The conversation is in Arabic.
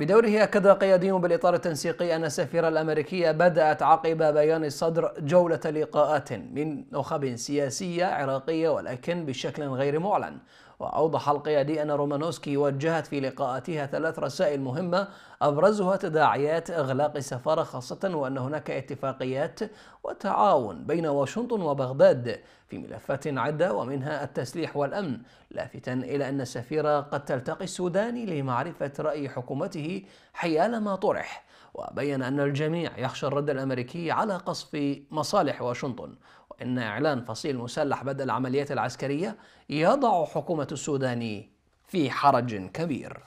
بدوره أكد قيادي بالإطار التنسيقي أن السفيرة الأمريكية بدأت عقب بيان الصدر جولة لقاءات من نخب سياسية عراقية ولكن بشكل غير معلن وأوضح القيادي أن رومانوسكي وجهت في لقاءاتها ثلاث رسائل مهمة أبرزها تداعيات إغلاق السفارة خاصة وأن هناك اتفاقيات وتعاون بين واشنطن وبغداد في ملفات عدة ومنها التسليح والأمن لافتا إلى أن السفيرة قد تلتقي السوداني لمعرفة رأي حكومته حيال ما طرح وبين أن الجميع يخشى الرد الأمريكي على قصف مصالح واشنطن وأن إعلان فصيل مسلح بدء العمليات العسكرية يضع حكومة السودان في حرج كبير